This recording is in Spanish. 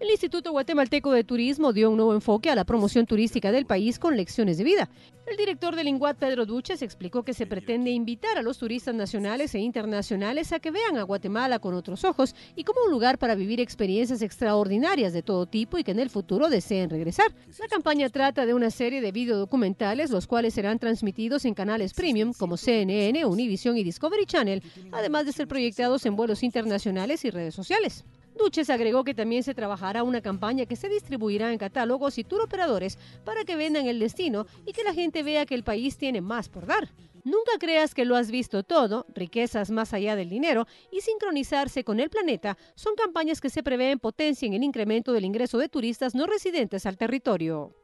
El Instituto Guatemalteco de Turismo dio un nuevo enfoque a la promoción turística del país con lecciones de vida. El director del INGUAT, Pedro Duches, explicó que se pretende invitar a los turistas nacionales e internacionales a que vean a Guatemala con otros ojos y como un lugar para vivir experiencias extraordinarias de todo tipo y que en el futuro deseen regresar. La campaña trata de una serie de videodocumentales, los cuales serán transmitidos en canales premium como CNN, Univision y Discovery Channel, además de ser proyectados en vuelos internacionales y redes sociales. Duches agregó que también se trabajará una campaña que se distribuirá en catálogos y tour operadores para que vendan el destino y que la gente vea que el país tiene más por dar. Nunca creas que lo has visto todo, riquezas más allá del dinero y sincronizarse con el planeta son campañas que se prevén potencien el incremento del ingreso de turistas no residentes al territorio.